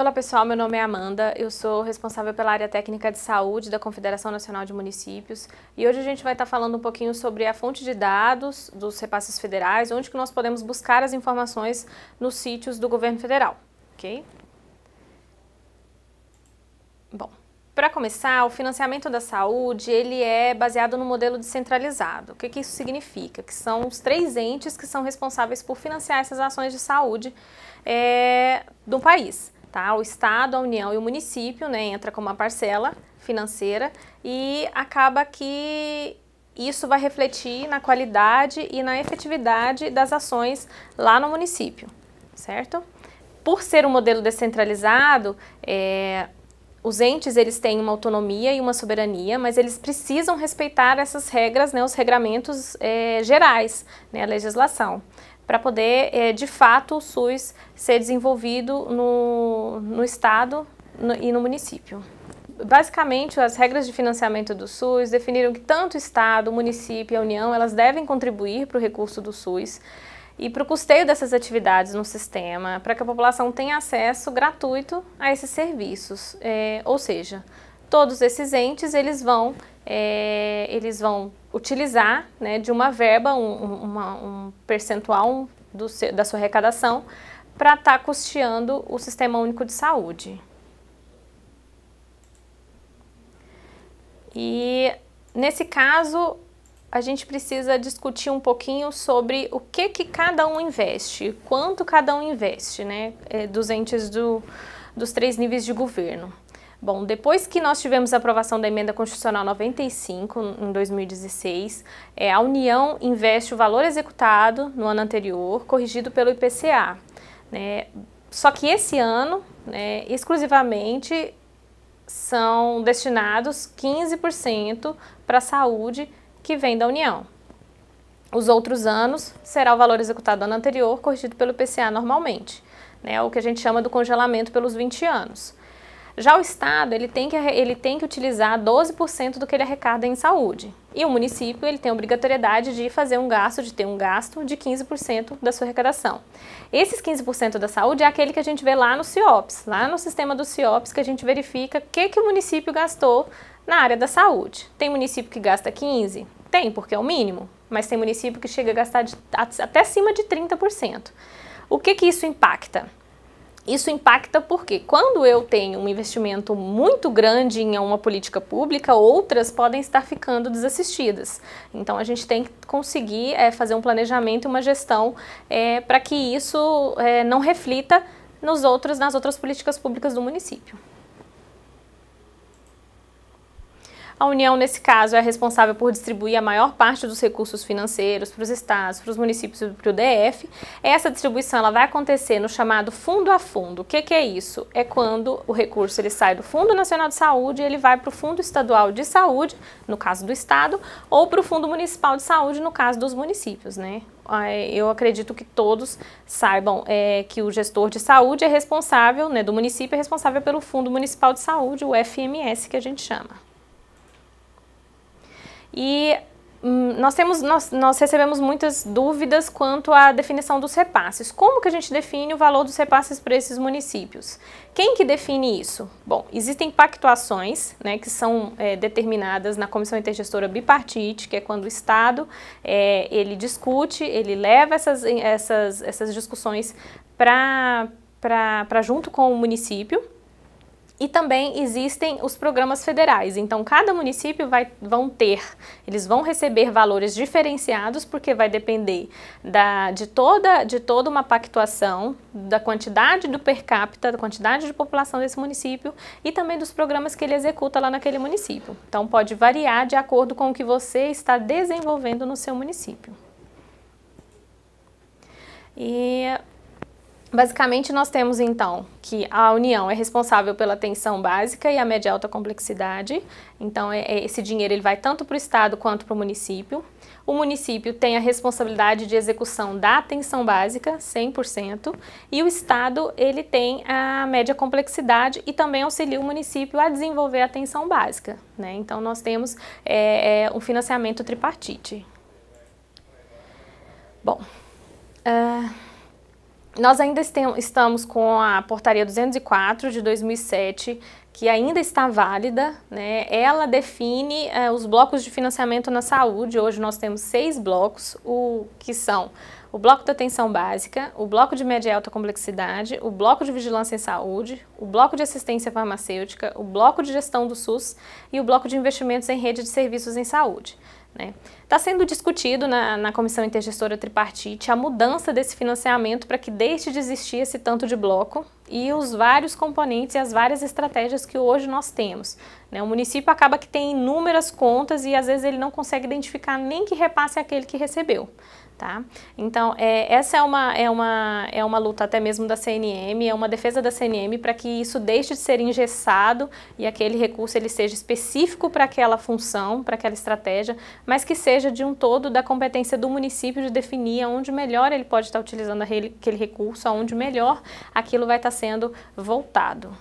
Olá pessoal, meu nome é Amanda, eu sou responsável pela área técnica de saúde da Confederação Nacional de Municípios e hoje a gente vai estar falando um pouquinho sobre a fonte de dados dos repasses federais, onde que nós podemos buscar as informações nos sítios do governo federal, ok? Bom, para começar, o financiamento da saúde ele é baseado no modelo descentralizado. O que, que isso significa? Que são os três entes que são responsáveis por financiar essas ações de saúde é, do país. Tá? O Estado, a União e o município né, entra com uma parcela financeira e acaba que isso vai refletir na qualidade e na efetividade das ações lá no município, certo? Por ser um modelo descentralizado, é, os entes eles têm uma autonomia e uma soberania, mas eles precisam respeitar essas regras, né, os regramentos é, gerais, né, a legislação para poder, é, de fato, o SUS ser desenvolvido no, no Estado no, e no município. Basicamente, as regras de financiamento do SUS definiram que tanto o Estado, o município e a União, elas devem contribuir para o recurso do SUS, e para o custeio dessas atividades no sistema, para que a população tenha acesso gratuito a esses serviços. É, ou seja, todos esses entes eles vão, é, eles vão utilizar né, de uma verba, um, uma, um percentual do, da sua arrecadação para estar tá custeando o Sistema Único de Saúde. E nesse caso, a gente precisa discutir um pouquinho sobre o que, que cada um investe, quanto cada um investe, né, é, dos entes do, dos três níveis de governo. Bom, depois que nós tivemos a aprovação da Emenda Constitucional 95, em 2016, é, a União investe o valor executado no ano anterior, corrigido pelo IPCA. Né? Só que esse ano, né, exclusivamente, são destinados 15% para a saúde que vem da União. Os outros anos será o valor executado no ano anterior, corrigido pelo IPCA normalmente, né, o que a gente chama do congelamento pelos 20 anos. Já o Estado, ele tem que, ele tem que utilizar 12% do que ele arrecada em saúde. E o município, ele tem a obrigatoriedade de fazer um gasto, de ter um gasto de 15% da sua arrecadação. Esses 15% da saúde é aquele que a gente vê lá no CIOPS, lá no sistema do CIOPS, que a gente verifica o que, que o município gastou na área da saúde. Tem município que gasta 15%? Tem, porque é o mínimo. Mas tem município que chega a gastar de, até acima de 30%. O que, que isso impacta? Isso impacta porque quando eu tenho um investimento muito grande em uma política pública, outras podem estar ficando desassistidas. Então a gente tem que conseguir é, fazer um planejamento e uma gestão é, para que isso é, não reflita nos outros, nas outras políticas públicas do município. A União, nesse caso, é responsável por distribuir a maior parte dos recursos financeiros para os estados, para os municípios e para o DF. Essa distribuição ela vai acontecer no chamado fundo a fundo. O que, que é isso? É quando o recurso ele sai do Fundo Nacional de Saúde, ele vai para o Fundo Estadual de Saúde, no caso do estado, ou para o Fundo Municipal de Saúde, no caso dos municípios, né? eu acredito que todos saibam é, que o gestor de saúde é responsável, né, do município é responsável pelo Fundo Municipal de Saúde, o FMS que a gente chama. E hum, nós, temos, nós, nós recebemos muitas dúvidas quanto à definição dos repasses. Como que a gente define o valor dos repasses para esses municípios? Quem que define isso? Bom, existem pactuações né, que são é, determinadas na Comissão Intergestora Bipartite, que é quando o Estado é, ele discute, ele leva essas, essas, essas discussões para junto com o município e também existem os programas federais. Então, cada município vai, vão ter, eles vão receber valores diferenciados, porque vai depender da, de, toda, de toda uma pactuação, da quantidade do per capita, da quantidade de população desse município e também dos programas que ele executa lá naquele município. Então, pode variar de acordo com o que você está desenvolvendo no seu município. E Basicamente, nós temos então que a União é responsável pela atenção básica e a média alta complexidade. Então, é, é, esse dinheiro ele vai tanto para o Estado quanto para o município. O município tem a responsabilidade de execução da atenção básica, 100%, e o Estado ele tem a média complexidade e também auxilia o município a desenvolver a atenção básica. Né? Então, nós temos é, é um financiamento tripartite. Bom... Uh... Nós ainda estamos com a portaria 204 de 2007, que ainda está válida, né? Ela define eh, os blocos de financiamento na saúde. Hoje nós temos seis blocos, o que são o bloco de atenção básica, o bloco de média e alta complexidade, o bloco de vigilância em saúde, o bloco de assistência farmacêutica, o bloco de gestão do SUS e o bloco de investimentos em rede de serviços em saúde. Né? Está sendo discutido na, na Comissão Intergestora Tripartite a mudança desse financiamento para que deixe de existir esse tanto de bloco e os vários componentes e as várias estratégias que hoje nós temos. Né? O município acaba que tem inúmeras contas e às vezes ele não consegue identificar nem que repasse aquele que recebeu. Tá? Então, é, essa é uma, é, uma, é uma luta até mesmo da CNM, é uma defesa da CNM para que isso deixe de ser engessado e aquele recurso ele seja específico para aquela função, para aquela estratégia, mas que seja seja de um todo da competência do município de definir aonde melhor ele pode estar utilizando aquele recurso, aonde melhor aquilo vai estar sendo voltado.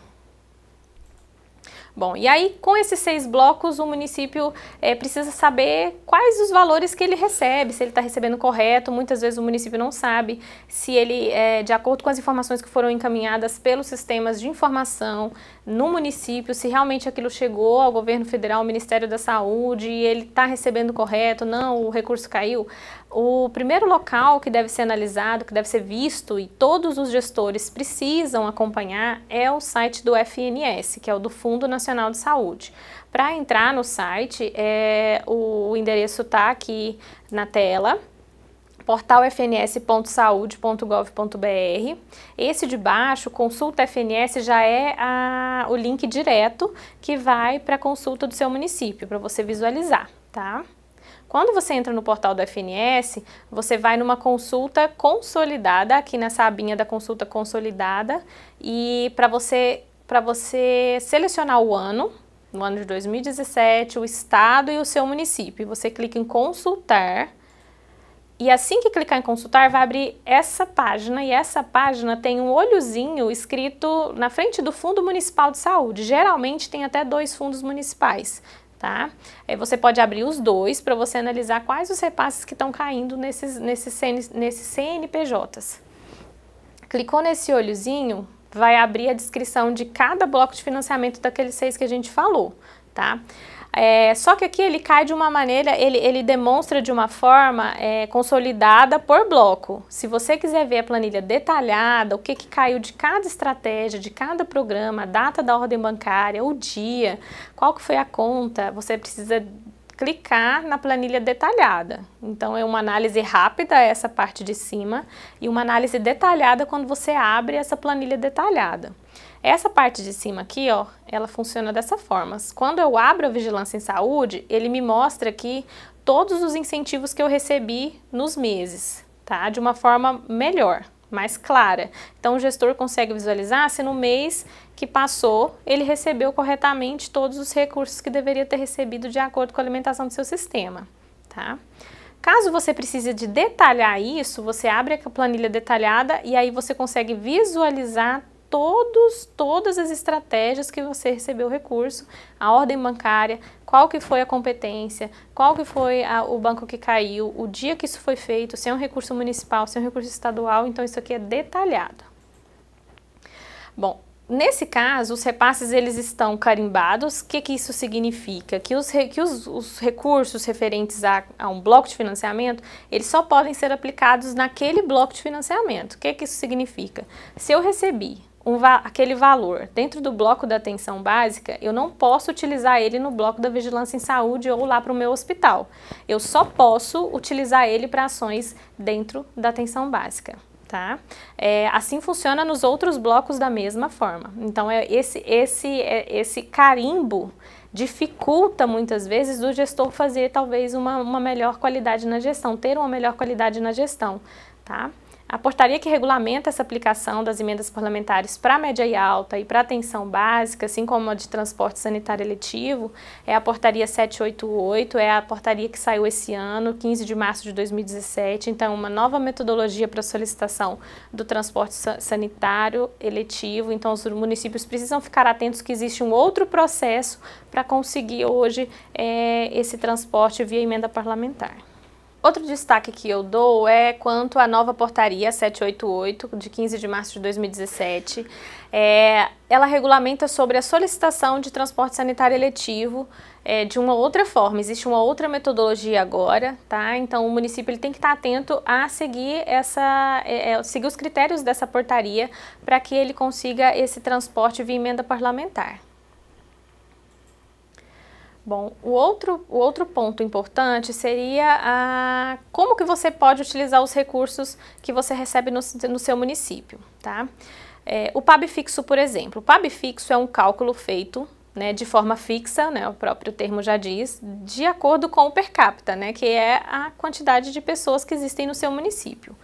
Bom, e aí com esses seis blocos o município é, precisa saber quais os valores que ele recebe, se ele está recebendo correto. Muitas vezes o município não sabe se ele, é, de acordo com as informações que foram encaminhadas pelos sistemas de informação no município, se realmente aquilo chegou ao governo federal, ao Ministério da Saúde, e ele está recebendo correto, não, o recurso caiu. O primeiro local que deve ser analisado, que deve ser visto e todos os gestores precisam acompanhar é o site do FNS, que é o do Fundo Nacional de Saúde. Para entrar no site, é, o endereço está aqui na tela portalfns.saude.gov.br. Esse de baixo, consulta FNS, já é a, o link direto que vai para a consulta do seu município, para você visualizar, tá? Quando você entra no portal do FNS, você vai numa consulta consolidada, aqui nessa abinha da consulta consolidada, e para você para você selecionar o ano, no ano de 2017, o estado e o seu município. Você clica em consultar. E assim que clicar em consultar, vai abrir essa página e essa página tem um olhozinho escrito na frente do Fundo Municipal de Saúde. Geralmente tem até dois fundos municipais tá? Aí você pode abrir os dois para você analisar quais os repasses que estão caindo nesses, nesses, CN, nesses CNPJs. Clicou nesse olhozinho, vai abrir a descrição de cada bloco de financiamento daqueles seis que a gente falou, tá? É, só que aqui ele cai de uma maneira, ele, ele demonstra de uma forma é, consolidada por bloco. Se você quiser ver a planilha detalhada, o que, que caiu de cada estratégia, de cada programa, a data da ordem bancária, o dia, qual que foi a conta, você precisa clicar na planilha detalhada. Então, é uma análise rápida essa parte de cima e uma análise detalhada quando você abre essa planilha detalhada. Essa parte de cima aqui, ó, ela funciona dessa forma. Quando eu abro a Vigilância em Saúde, ele me mostra aqui todos os incentivos que eu recebi nos meses, tá? De uma forma melhor, mais clara. Então, o gestor consegue visualizar se no mês que passou ele recebeu corretamente todos os recursos que deveria ter recebido de acordo com a alimentação do seu sistema, tá? Caso você precise de detalhar isso, você abre a planilha detalhada e aí você consegue visualizar todos, todas as estratégias que você recebeu o recurso, a ordem bancária, qual que foi a competência, qual que foi a, o banco que caiu, o dia que isso foi feito, se é um recurso municipal, se é um recurso estadual, então isso aqui é detalhado. Bom, Nesse caso, os repasses eles estão carimbados. O que, que isso significa? Que, os, que os, os recursos referentes a, a, um bloco de financiamento, eles só podem ser aplicados naquele bloco de financiamento. O que, que isso significa? Se eu recebi um va aquele valor dentro do bloco da atenção básica, eu não posso utilizar ele no bloco da vigilância em saúde ou lá para o meu hospital. Eu só posso utilizar ele para ações dentro da atenção básica. Tá? É, assim funciona nos outros blocos da mesma forma. Então, é esse, esse, é esse carimbo dificulta muitas vezes o gestor fazer talvez uma, uma melhor qualidade na gestão, ter uma melhor qualidade na gestão, tá? A portaria que regulamenta essa aplicação das emendas parlamentares para média e alta e para atenção básica, assim como a de transporte sanitário eletivo, é a portaria 788, é a portaria que saiu esse ano, 15 de março de 2017. Então, uma nova metodologia para solicitação do transporte sanitário eletivo. Então, os municípios precisam ficar atentos que existe um outro processo para conseguir hoje é, esse transporte via emenda parlamentar. Outro destaque que eu dou é quanto à nova portaria 788, de 15 de março de 2017. É, ela regulamenta sobre a solicitação de transporte sanitário eletivo é, de uma outra forma. Existe uma outra metodologia agora, tá? Então o município ele tem que estar atento a seguir essa, é, é seguir os critérios dessa portaria para que ele consiga esse transporte via emenda parlamentar. Bom, o outro, o outro ponto importante seria a, como que você pode utilizar os recursos que você recebe no, no seu município, tá? É, o PAB fixo, por exemplo. O PAB fixo é um cálculo feito né, de forma fixa, né, o próprio termo já diz, de acordo com o per capita, né, que é a quantidade de pessoas que existem no seu município.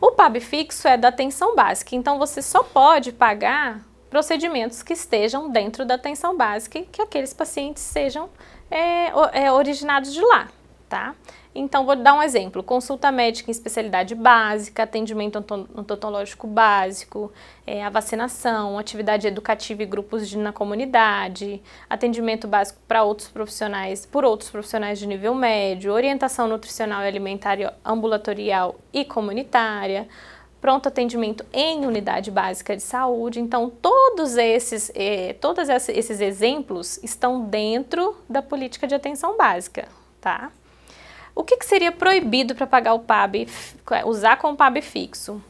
O PAB fixo é da atenção básica, então você só pode pagar procedimentos que estejam dentro da atenção básica que aqueles pacientes sejam é, é, originados de lá, tá? Então, vou dar um exemplo: consulta médica em especialidade básica, atendimento odontológico básico, é, a vacinação, atividade educativa e grupos de, na comunidade, atendimento básico para outros profissionais, por outros profissionais de nível médio, orientação nutricional e alimentar ambulatorial e comunitária pronto atendimento em unidade básica de saúde. Então, todos esses, eh, todos esses exemplos estão dentro da política de atenção básica, tá? O que, que seria proibido para pagar o PAB, usar com o PAB fixo?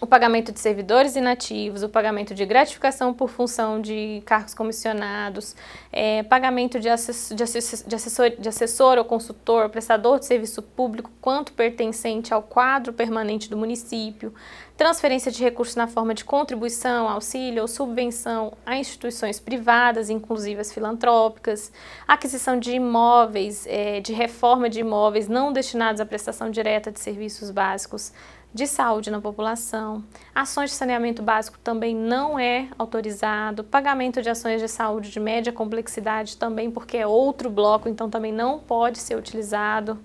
o pagamento de servidores inativos, o pagamento de gratificação por função de cargos comissionados, é, pagamento de, assessor, de, assessor, de assessor ou consultor, prestador de serviço público, quanto pertencente ao quadro permanente do município, transferência de recursos na forma de contribuição, auxílio ou subvenção a instituições privadas, inclusive as filantrópicas, aquisição de imóveis, é, de reforma de imóveis não destinados à prestação direta de serviços básicos, de saúde na população. Ações de saneamento básico também não é autorizado. Pagamento de ações de saúde de média complexidade também, porque é outro bloco, então também não pode ser utilizado.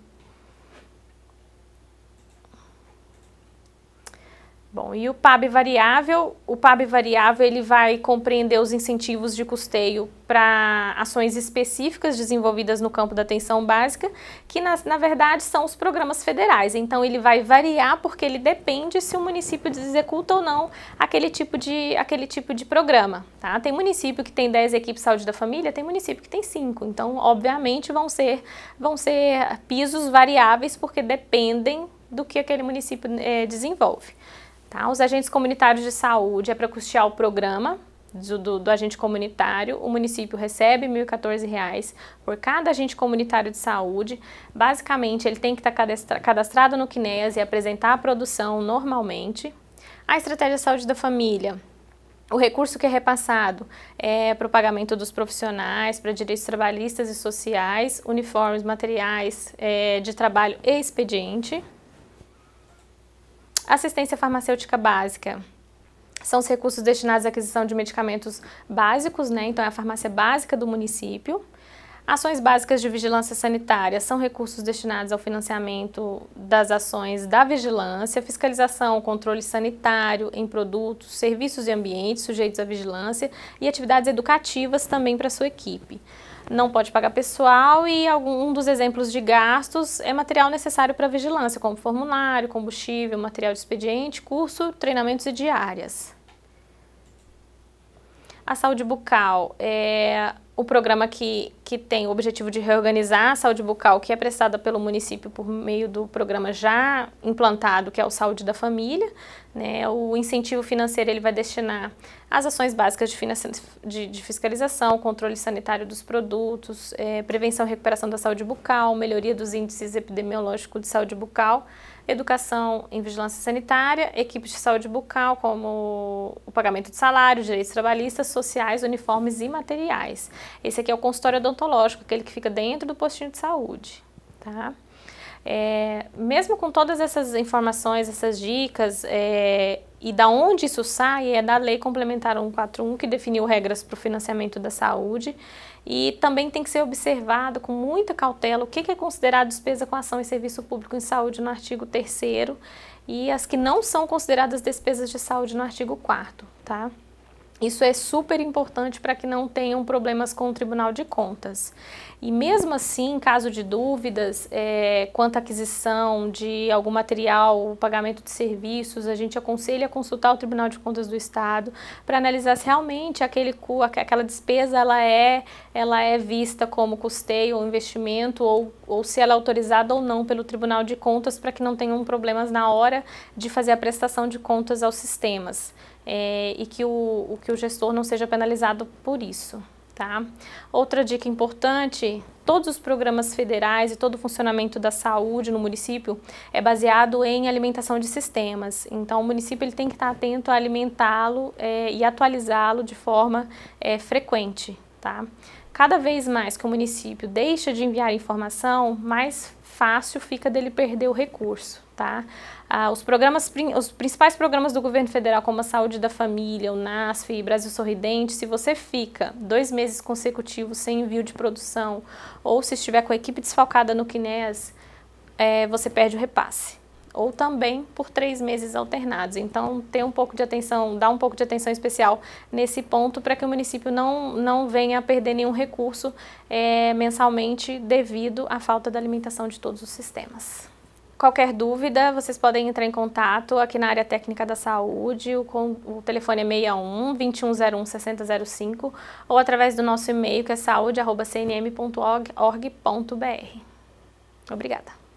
Bom, e o PAB variável? O PAB variável ele vai compreender os incentivos de custeio para ações específicas desenvolvidas no campo da atenção básica, que na, na verdade são os programas federais. Então ele vai variar porque ele depende se o município executa ou não aquele tipo de, aquele tipo de programa. Tá? Tem município que tem 10 equipes de saúde da família, tem município que tem 5. Então, obviamente, vão ser, vão ser pisos variáveis porque dependem do que aquele município é, desenvolve. Tá? Os agentes comunitários de saúde é para custear o programa do, do, do, agente comunitário, o município recebe R$ 1.014 por cada agente comunitário de saúde. Basicamente, ele tem que estar tá cadastra, cadastrado no Quinés e apresentar a produção normalmente. A estratégia de saúde da família, o recurso que é repassado é para o pagamento dos profissionais, para direitos trabalhistas e sociais, uniformes, materiais é, de trabalho e expediente. Assistência farmacêutica básica, são os recursos destinados à aquisição de medicamentos básicos, né? Então, é a farmácia básica do município. Ações básicas de vigilância sanitária são recursos destinados ao financiamento das ações da vigilância, fiscalização, controle sanitário em produtos, serviços e ambientes sujeitos à vigilância e atividades educativas também para sua equipe não pode pagar pessoal e algum um dos exemplos de gastos é material necessário para vigilância, como formulário, combustível, material de expediente, curso, treinamentos e diárias. A saúde bucal é o programa que, que tem o objetivo de reorganizar a saúde bucal, que é prestada pelo município por meio do programa já implantado, que é o Saúde da Família. Né? O incentivo financeiro ele vai destinar às ações básicas de, de, de fiscalização, controle sanitário dos produtos, é, prevenção e recuperação da saúde bucal, melhoria dos índices epidemiológicos de saúde bucal, educação em vigilância sanitária, equipes de saúde bucal, como o pagamento de salários, direitos trabalhistas, sociais, uniformes e materiais. Esse aqui é o consultório odontológico, aquele que fica dentro do postinho de saúde, tá? É, mesmo com todas essas informações, essas dicas, é, e da onde isso sai é da Lei Complementar 141, que definiu regras para o financiamento da saúde. E também tem que ser observado com muita cautela o que, que é considerado despesa com ação e serviço público em saúde no artigo 3 e as que não são consideradas despesas de saúde no artigo 4 tá? Isso é super importante para que não tenham problemas com o Tribunal de Contas. E mesmo assim, em caso de dúvidas é, quanto à aquisição de algum material, pagamento de serviços, a gente aconselha consultar o Tribunal de Contas do Estado para analisar se realmente aquele, aquela despesa ela é, ela é vista como custeio ou investimento ou, ou se ela é autorizada ou não pelo Tribunal de Contas para que não tenham problemas na hora de fazer a prestação de contas aos sistemas é, e que o, o, que o gestor não seja penalizado por isso. Tá? Outra dica importante, todos os programas federais e todo o funcionamento da saúde no município é baseado em alimentação de sistemas. Então, o município ele tem que estar atento a alimentá-lo é, e atualizá-lo de forma é, frequente. Tá? Cada vez mais que o município deixa de enviar informação, mais fácil fica dele perder o recurso. Tá? Ah, os, programas, os principais programas do governo federal, como a Saúde da Família, o NASF e Brasil Sorridente, se você fica dois meses consecutivos sem envio de produção ou se estiver com a equipe desfalcada no Quinés, é, você perde o repasse ou também por três meses alternados. Então, tem um pouco de atenção, dá um pouco de atenção especial nesse ponto para que o município não, não venha a perder nenhum recurso é, mensalmente devido à falta da alimentação de todos os sistemas. Qualquer dúvida, vocês podem entrar em contato aqui na área técnica da saúde, o, o telefone é 61 2101 6005 ou através do nosso e-mail que é saúde.cnm.org.br. Obrigada.